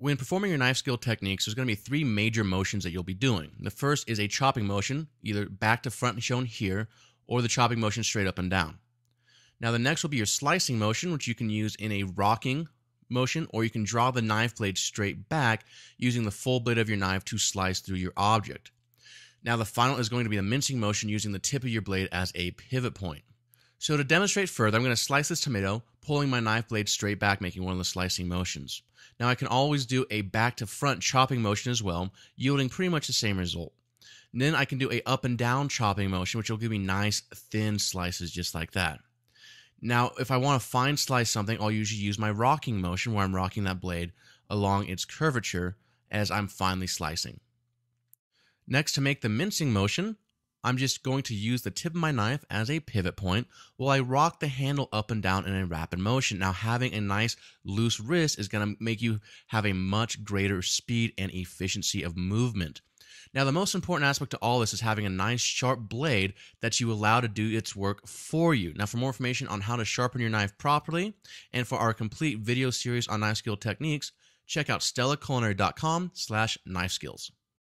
When performing your knife skill techniques, there's going to be three major motions that you'll be doing. The first is a chopping motion, either back to front shown here, or the chopping motion straight up and down. Now the next will be your slicing motion, which you can use in a rocking motion, or you can draw the knife blade straight back using the full blade of your knife to slice through your object. Now the final is going to be the mincing motion using the tip of your blade as a pivot point. So to demonstrate further, I'm going to slice this tomato pulling my knife blade straight back, making one of the slicing motions. Now I can always do a back to front chopping motion as well, yielding pretty much the same result. And then I can do a up and down chopping motion, which will give me nice thin slices just like that. Now, if I want to fine slice something, I'll usually use my rocking motion where I'm rocking that blade along its curvature as I'm finely slicing. Next, to make the mincing motion, I'm just going to use the tip of my knife as a pivot point while I rock the handle up and down in a rapid motion. Now, having a nice loose wrist is going to make you have a much greater speed and efficiency of movement. Now, the most important aspect to all this is having a nice sharp blade that you allow to do its work for you. Now, for more information on how to sharpen your knife properly and for our complete video series on knife skill techniques, check out stellaculinary.com slash knife skills.